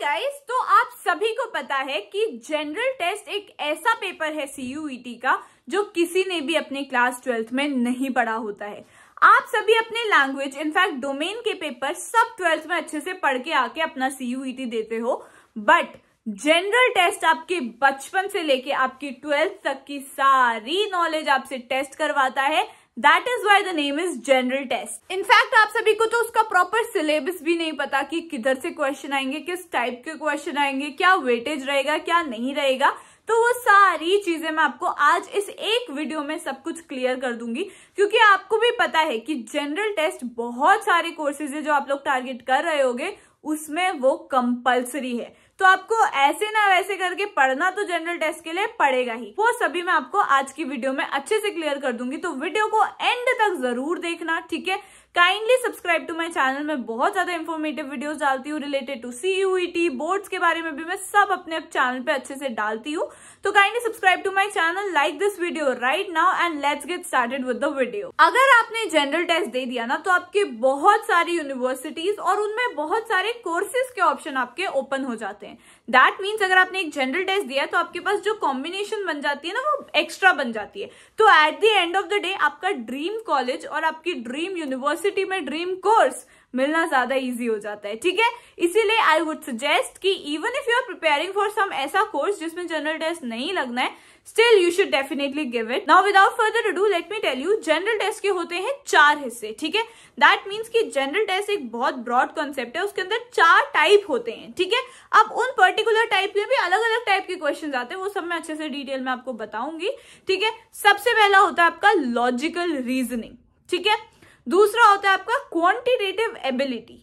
guys तो आप सभी को पता है कि जनरल टेस्ट एक ऐसा पेपर है सीयूईटी e का जो किसी ने भी अपने क्लास ट्वेल्थ में नहीं पढ़ा होता है आप सभी अपने लैंग्वेज इनफैक्ट डोमेन के पेपर सब ट्वेल्थ में अच्छे से पढ़ के आके अपना सीयूईटी e देते हो बट जनरल टेस्ट आपके बचपन से लेके आपकी ट्वेल्थ तक की सारी नॉलेज आपसे टेस्ट करवाता है that is why the name is general test in fact आप सभी को तो उसका प्रॉपर सिलेबस भी नहीं पता कि किधर से क्वेश्चन आएंगे किस टाइप के क्वेश्चन आएंगे क्या वेटेज रहेगा क्या नहीं रहेगा तो वो सारी चीजें मैं आपको आज इस एक वीडियो में सब कुछ क्लियर कर दूंगी क्योंकि आपको भी पता है कि जनरल टेस्ट बहुत सारे कोर्सेज है जो आप लोग टारगेट कर रहे होगे उसमें वो कंपल्सरी है तो आपको ऐसे ना वैसे करके पढ़ना तो जनरल टेस्ट के लिए पड़ेगा ही वो सभी मैं आपको आज की वीडियो में अच्छे से क्लियर कर दूंगी तो वीडियो को एंड तक जरूर देखना ठीक है kindly subscribe to my channel मैं बहुत ज्यादा इन्फॉर्मेटिव वीडियो डालती हूँ रिलेटेड टू सी बोर्ड्स के बारे में भी मैं सब अपने चैनल पे अच्छे से डालती हूँ तो kindly subscribe to my channel like this video right now and let's get started with the video अगर आपने जनरल टेस्ट दे दिया ना तो आपके बहुत सारी यूनिवर्सिटीज और उनमें बहुत सारे कोर्सेज के ऑप्शन आपके ओपन हो जाते हैं दैट मीन्स अगर आपने एक जनरल टेस्ट दिया तो आपके पास जो कॉम्बिनेशन बन जाती है ना वो एक्स्ट्रा बन जाती है तो at the end of the day आपका ड्रीम कॉलेज और आपकी ड्रीम यूनिवर्सिटी में ड्रीम कोर्स मिलना ज्यादा ईजी हो जाता है ठीक है इसीलिए आई वुड सजेस्ट कि even if you are preparing for some ऐसा कोर्स जिसमें जनरल टेस्ट नहीं लगना है still you should definitely give it now without further do let me tell you general test के होते हैं चार हिस्से ठीक है दैट मीन्स कि जनरल टेस्ट एक बहुत ब्रॉड कॉन्सेप्ट है उसके अंदर चार टाइप होते हैं ठीक है अब उन पर्टिकुलर टाइप के भी अलग अलग टाइप के क्वेश्चन आते हैं वो सब मैं अच्छे से डिटेल में आपको बताऊंगी ठीक है सबसे पहला होता है आपका लॉजिकल रीजनिंग ठीक है दूसरा होता है आपका क्वांटिटेटिव एबिलिटी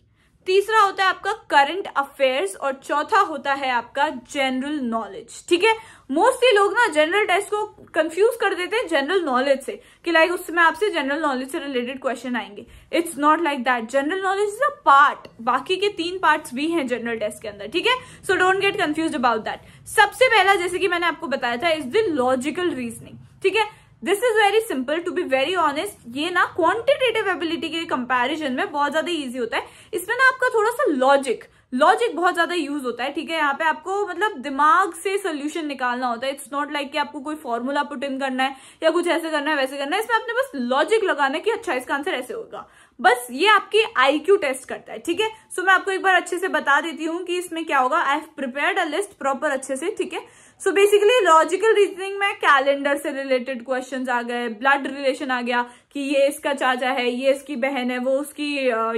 तीसरा होता है आपका करंट अफेयर्स और चौथा होता है आपका जनरल नॉलेज ठीक है मोस्टली लोग ना जनरल टेस्ट को कंफ्यूज कर देते हैं जनरल नॉलेज से कि लाइक उसमें आपसे जनरल नॉलेज से रिलेटेड क्वेश्चन आएंगे it's not like that general knowledge is a part बाकी के तीन पार्ट्स भी हैं जनरल टेस्ट के अंदर ठीक है so don't get confuse about that सबसे पहला जैसे कि मैंने आपको बताया था इज द लॉजिकल रीजनिंग ठीक है this is very simple to be very honest ये ना क्वांटिटेटिव एबिलिटी के कंपैरिजन में बहुत ज्यादा इजी होता है इसमें ना आपका थोड़ा सा लॉजिक लॉजिक बहुत ज्यादा यूज होता है ठीक है यहाँ पे आपको मतलब दिमाग से सोल्यूशन निकालना होता है इट्स नॉट लाइक कि आपको कोई फॉर्मूला पुट इन करना है या कुछ ऐसे करना है वैसे करना है इसमें आपने बस लॉजिक लगाना है कि अच्छा इसका आंसर ऐसे होगा बस ये आपकी आईक्यू टेस्ट करता है ठीक है सो मैं आपको एक बार अच्छे से बता देती हूँ कि इसमें क्या होगा I have prepare a list proper अच्छे से ठीक है सो बेसिकली लॉजिकल रीजनिंग में कैलेंडर से रिलेटेड क्वेश्चन आ गए ब्लड रिलेशन आ गया कि ये इसका चाचा है ये इसकी बहन है वो उसकी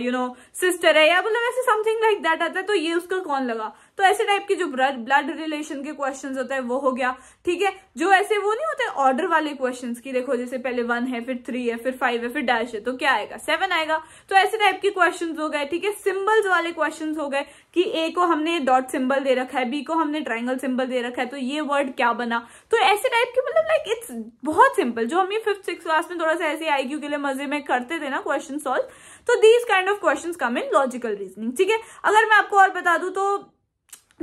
यू नो सिस्टर है या मतलब ऐसे समथिंग लाइक दैट आता है तो ये उसका कौन लगा तो ऐसे टाइप के जो ब्लड ब्लड रिलेशन के क्वेश्चन होते हैं वो हो गया ठीक है जो ऐसे वो नहीं होते ऑर्डर वाले क्वेश्चन की देखो जैसे पहले वन है फिर थ्री है फिर फाइव है फिर डैश है तो क्या आएगा सेवन आएगा तो ऐसे टाइप के क्वेश्चन हो गए ठीक है सिम्बल्स वाले क्वेश्चन हो गए कि ए को हमने डॉट सिंबल दे रखा है बी को हमने ट्राइंगल सिंबल दे रखा है तो ये वर्ड क्या बना तो ऐसे टाइप के मतलब लाइक इट्स बहुत सिंपल जो हम ये फिफ्थ सिक्स क्लास में थोड़ा सा ऐसे आईक्यू के लिए मजे में करते थे ना क्वेश्चन सॉल्व तो these kind of question come in logical reasoning ठीक है अगर मैं आपको और बता दू तो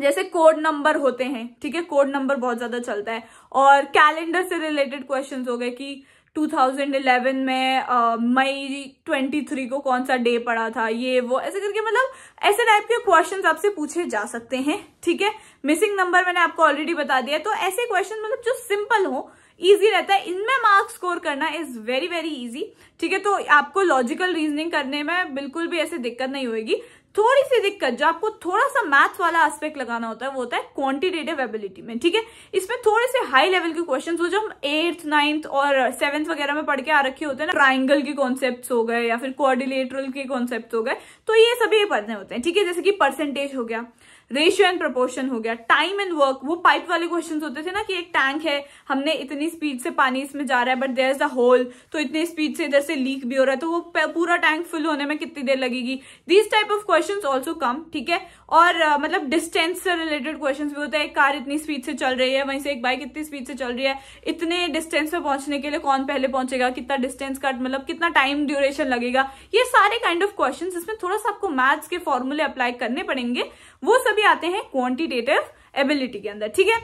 जैसे कोड नंबर होते हैं ठीक है कोड नंबर बहुत ज्यादा चलता है और कैलेंडर से रिलेटेड क्वेश्चन हो गए कि 2011 में मई uh, 23 को कौन सा डे पड़ा था ये वो ऐसे करके मतलब ऐसे टाइप के क्वेश्चन आपसे पूछे जा सकते हैं ठीक है मिसिंग नंबर मैंने आपको ऑलरेडी बता दिया तो ऐसे क्वेश्चन मतलब जो सिंपल हो इजी रहता है इनमें मार्क्स स्कोर करना इज वेरी वेरी इजी ठीक है तो आपको लॉजिकल रीजनिंग करने में बिल्कुल भी ऐसे दिक्कत नहीं होगी थोड़ी सी दिक्कत जो आपको थोड़ा सा मैथ्स वाला एस्पेक्ट लगाना होता है वो होता है क्वांटिटेटिव एबिलिटी में ठीक है इसमें थोड़े से हाई लेवल के क्वेश्चंस वो जो हम एट्थ नाइन्थ और सेवन्थ वगैरह में पढ़ के आ रखे होते हैं ना ट्राइंगल के कॉन्सेप्ट हो गए या फिर कोऑर्डिनेटरल के कॉन्सेप्ट हो गए तो ये सभी पढ़ने होते हैं ठीक है जैसे कि परसेंटेज हो गया रेशियो एंड प्रपोर्शन हो गया टाइम एंड वर्क वो पाइप वाले क्वेश्चन होते थे ना कि एक टैंक है हमने इतनी स्पीड से पानी इसमें जा रहा है but there is a hole तो इतनी स्पीड से इधर से लीक भी हो रहा है तो वो पूरा टैंक फुल होने में कितनी देर लगेगी these type of question also come ठीक है और uh, मतलब डिस्टेंस से रिलेटेड क्वेश्चन भी होते हैं एक कार इतनी स्पीड से चल रही है वहीं से एक बाइक इतनी स्पीड से चल रही है इतने डिस्टेंस पे पहुंचने के लिए कौन पहले पहुंचेगा कितना डिस्टेंस कट मतलब कितना टाइम ड्यूरेशन लगेगा ये सारे काइंड ऑफ क्वेश्चन इसमें थोड़ा सा आपको मैथ्स के फॉर्मूले अप्लाई करने पड़ेंगे वो सभी आते हैं क्वांटिटेटिव एबिलिटी के अंदर ठीक है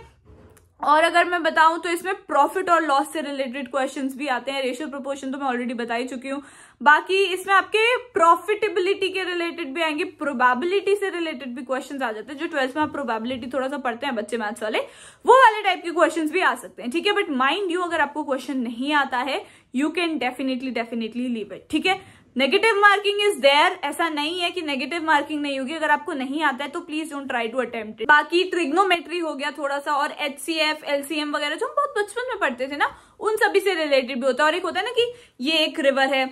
और अगर मैं बताऊं तो इसमें प्रॉफिट और लॉस से रिलेटेड क्वेश्चंस भी आते हैं रेशियो प्रोपोर्शन तो मैं ऑलरेडी बताई चुकी हूं बाकी इसमें आपके प्रॉफिटेबिलिटी के रिलेटेड भी आएंगे प्रोबेबिलिटी से रिलेटेड भी क्वेश्चंस आ जाते हैं जो ट्वेल्थ में आप प्रोबेबिलिटी थोड़ा सा पढ़ते हैं बच्चे मैथ्स वाले वो वाले टाइप के क्वेश्चन भी आ सकते हैं ठीक है बट माइंड यू अगर आपको क्वेश्चन नहीं आता है you can definitely definitely leave it ठीक है नेगेटिव मार्किंग इज देयर ऐसा नहीं है कि नेगेटिव मार्किंग नहीं होगी अगर आपको नहीं आता है तो please don't try to attempt बाकी ट्रिग्नोमेट्री हो गया थोड़ा सा और एच सी एफ एलसीएम वगैरह जो हम बहुत बचपन में पढ़ते थे ना उन सभी से रिलेटेड भी होता है और एक होता है ना कि ये एक रिवर है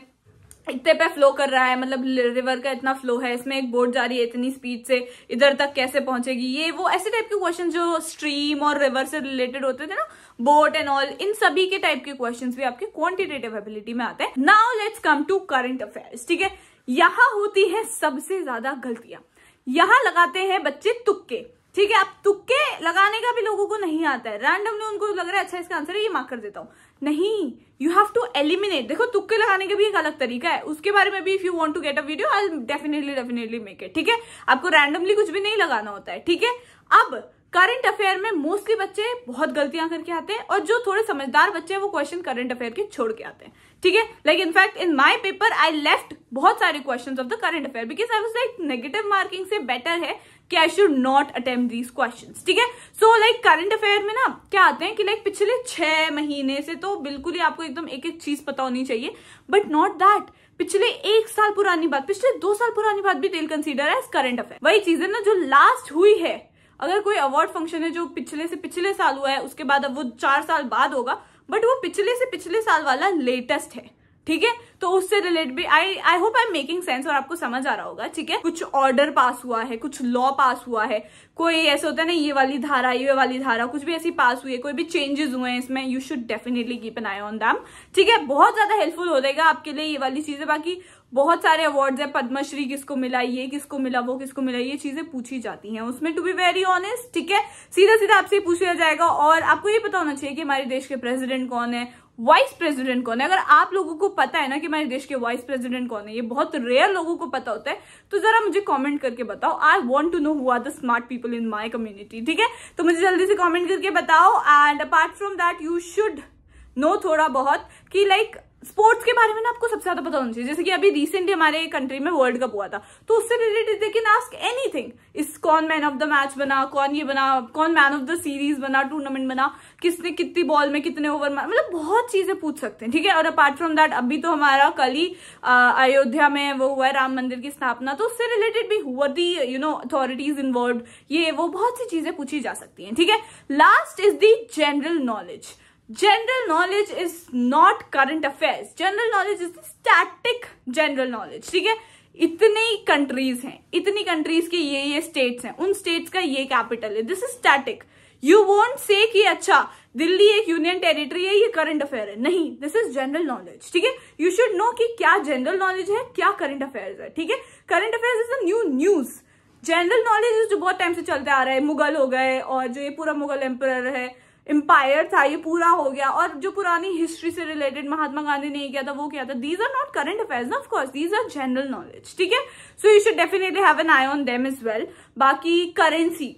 इतने पे फ्लो कर रहा है मतलब रिवर का इतना फ्लो है इसमें एक बोट जा रही है इतनी स्पीड से इधर तक कैसे पहुंचेगी ये वो ऐसे टाइप के क्वेश्चन जो स्ट्रीम और रिवर से रिलेटेड होते थे ना बोट एंड ऑल इन सभी के टाइप के क्वेश्चंस भी आपके क्वांटिटेटिव एबिलिटी में आते हैं now let's come to current affairs ठीक है यहाँ होती है सबसे ज्यादा गलतियां यहाँ लगाते हैं बच्चे तुक्के ठीक है अब तुक्के लगाने का भी लोगों को नहीं आता है रैंडमली उनको लग रहा है अच्छा इसका आंसर है ये मार्क कर देता हूँ नहीं यू हैव टू एलिमिनेट देखो तुक्के लगाने का भी एक अलग तरीका है उसके बारे में भी if you want to get a video I definitely definitely make it ठीक है आपको रैंडमली कुछ भी नहीं लगाना होता है ठीक है अब करंट अफेयर में मोस्टली बच्चे बहुत गलतियां करके आते हैं और जो थोड़े समझदार बच्चे हैं वो क्वेश्चन करंट अफेयर के छोड़ के आते हैं ठीक है like in fact in my paper I left बहुत सारे question of the current affair because I was like negative marking से बेटर है कि I should not attempt these question ठीक है सो लाइक करंट अफेयर में ना क्या आते हैं कि लाइक like, पिछले छह महीने से तो बिल्कुल ही आपको एकदम एक एक चीज पता होनी चाहिए बट नॉट दैट पिछले एक साल पुरानी बात पिछले दो साल पुरानी बात भी दिल कंसिडर एज करंट अफेयर वही चीज है ना जो लास्ट हुई है अगर कोई अवार्ड फंक्शन है जो पिछले से पिछले साल हुआ है उसके बाद अब वो चार साल बाद होगा बट वो पिछले से पिछले साल वाला लेटेस्ट है ठीक है तो उससे रिलेट भी I I hope I am making sense और आपको समझ आ रहा होगा ठीक है कुछ ऑर्डर पास हुआ है कुछ लॉ पास हुआ है कोई ऐसे होता है ना ये वाली धारा ये वाली धारा कुछ भी ऐसी पास हुई है कोई भी चेंजेस हुए हैं इसमें you should definitely keep an eye on them ठीक है बहुत ज्यादा हेल्पफुल हो जाएगा आपके लिए ये वाली चीजें बाकी बहुत सारे अवार्ड्स है पद्मश्री किसको मिला ये किसको मिला वो किसको मिला ये चीजें पूछी जाती हैं उसमें टू बी वेरी ऑनेस्ट ठीक है सीधा सीधा आपसे पूछा जाएगा और आपको ये पता होना चाहिए कि हमारे देश के प्रेसिडेंट कौन है वाइस प्रेसिडेंट कौन है अगर आप लोगों को पता है ना कि हमारे देश के वाइस प्रेसिडेंट कौन है ये बहुत रेयर लोगों को पता होता है तो जरा मुझे कमेंट करके बताओ I want to know who are the smart people in my community ठीक है तो मुझे जल्दी से कमेंट करके बताओ and apart from that you should know थोड़ा बहुत कि लाइक like, स्पोर्ट्स के बारे में ना आपको सबसे ज्यादा पता होना चाहिए जैसे कि अभी रिसेंटली हमारे कंट्री में वर्ल्ड कप हुआ था तो उससे related they can ask anything इस कौन मैन ऑफ द मैच बना कौन ये बना कौन मैन ऑफ द सीरीज बना टूर्नामेंट बना किसने कितनी बॉल में कितने ओवर मार मतलब बहुत चीजें पूछ सकते हैं ठीक है और अपार्ट फ्रॉम दैट अभी तो हमारा कल ही अयोध्या में वो हुआ है राम मंदिर की स्थापना तो उससे रिलेटेड भी हुआ the you know authorities involve ये वो बहुत सी चीजें पूछी जा सकती हैं ठीक है last is the general knowledge general knowledge is not current affairs general knowledge is static general knowledge ठीक है इतनी कंट्रीज हैं इतनी कंट्रीज के ये ये स्टेट्स हैं उन स्टेट्स का ये कैपिटल है this is static you won't say कि अच्छा दिल्ली एक यूनियन टेरिटरी है ये करंट अफेयर है नहीं दिस इज जनरल नॉलेज ठीक है यू शुड नो कि क्या जनरल नॉलेज है क्या करंट अफेयर है ठीक है current affair is a new news general knowledge जो बहुत टाइम से चलते आ रहा है मुगल हो गए और जो ये पूरा मुगल एम्पर है एम्पायर था ये पूरा हो गया और जो पुरानी हिस्ट्री से रिलेटेड महात्मा गांधी ने किया था वो क्या था these are not current affairs ना of course these are general knowledge ठीक है so you should definitely have an eye on them as well बाकी करेंसी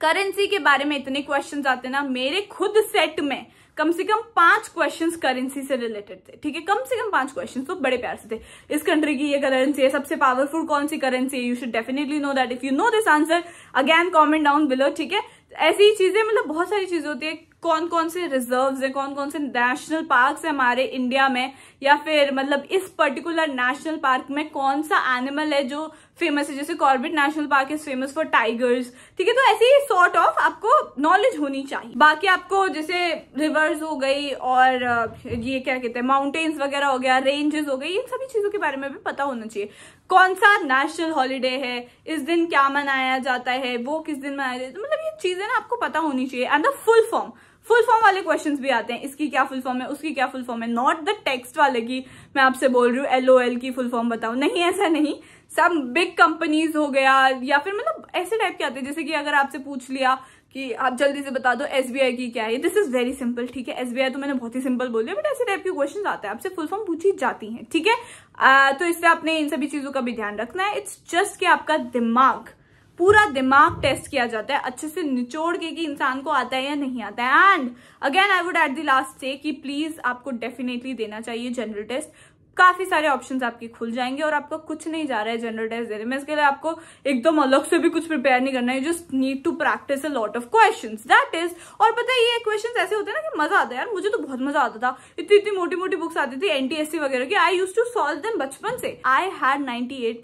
करेंसी के बारे में इतने क्वेश्चन आते ना मेरे खुद सेट में कम से कम पांच क्वेश्चन करेंसी से रिलेटेड थे ठीक है कम से कम पांच क्वेश्चन तो बड़े प्यार से थे इस कंट्री की ये करेंसी है सबसे पावरफुल कौन सी करेंसी है you should definitely know that if you know this answer again comment down below ठीक है ऐसी चीजें मतलब बहुत सारी चीजें होती है कौन कौन से रिजर्व्स हैं कौन कौन से नेशनल पार्क हैं हमारे इंडिया में या फिर मतलब इस पर्टिकुलर नेशनल पार्क में कौन सा एनिमल है जो फेमस है जैसे Corbett national park is famous for tigers ठीक है तो ऐसे ही सॉर्ट ऑफ आपको नॉलेज होनी चाहिए बाकी आपको जैसे रिवर्स हो गई और ये क्या कहते हैं माउंटेन्स वगैरह हो गया रेंजेस हो गई इन सभी चीजों के बारे में भी पता होना चाहिए कौन सा नेशनल हॉलीडे है इस दिन क्या मनाया जाता है वो किस दिन मनाया जाता है मतलब चीजें ना आपको पता होनी चाहिए and the full form full form वाले क्वेश्चंस भी आते हैं इसकी क्या फुल फॉर्म है उसकी क्या फुल फॉर्म है नॉट द टेक्स्ट वाले की मैं आपसे बोल रही हूँ एल ओ एल की फुल फॉर्म बताऊ नहीं ऐसा नहीं सब बिग कंपनीज हो गया या फिर मतलब ऐसे टाइप के आते हैं जैसे कि अगर आपसे पूछ लिया कि आप जल्दी से बता दो एस की क्या है दिस इज वेरी सिंपल ठीक है एस तो मैंने बहुत ही सिंपल बोल दिया बट ऐसे टाइप के क्वेश्चन आते हैं आपसे फुल फॉर्म पूछी जाती है ठीक है तो इससे आपने इन सभी चीजों का भी ध्यान रखना है इट्स जस्ट कि आपका दिमाग पूरा दिमाग टेस्ट किया जाता है अच्छे से निचोड़ के कि इंसान को आता है या नहीं आता है and again I would at the last say कि प्लीज आपको डेफिनेटली देना चाहिए जनरल टेस्ट काफी सारे ऑप्शंस आपके खुल जाएंगे और आपका कुछ नहीं जा रहा है जनरल टेस्ट देने में इसके लिए आपको एकदम अलग से भी कुछ प्रिपेयर नहीं करना है just need to practice a lot of questions that is और पता है ये क्वेश्चन ऐसे होते हैं ना कि मजा आता है यार मुझे तो बहुत मजा आता था इतनी इतनी मोटी मोटी बुक्स आती थी एनटीएससी वगैरह की आई यूज टू सॉल्व दम बचपन से आई हैड नाइनटी एट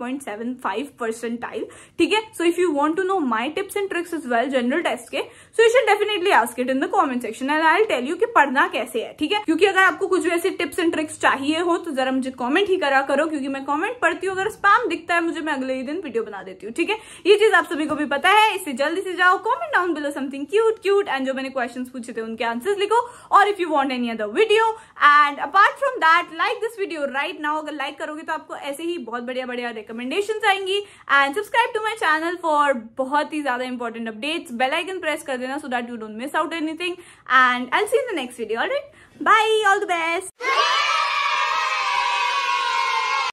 ठीक है so if you want to know my tips and tricks as well general test के so you should definitely ask it in the comment section and I tell you की पढ़ना कैसे है ठीक है क्योंकि अगर आपको कुछ भी ऐसे टिप्स एंड ट्रिक्स चाहिए हो तो जरा मुझे कमेंट ही करा करो क्योंकि मैं कमेंट पढ़ती हूँ अगर स्पैम दिखता है मुझे मैं अगले ही दिन वीडियो बना देती हूँ ठीक है ये चीज आप सभी को भी पता है इससे जल्दी से जाओ comment down below something cute cute and जो मैंने क्वेश्चन पूछे थे उनके आंसर लिखो और if you want any other video and apart from that like this video right now अगर लाइक करोगे तो आपको ऐसे ही बहुत बढ़िया बढ़िया रिकमेंडेशन आएंगी and subscribe to my channel for बहुत ही ज्यादा इंपॉर्टेंट अपडेट्स बेलाइकन प्रेस कर देना so that you don't miss out anything and I see in the next video all right bye all the best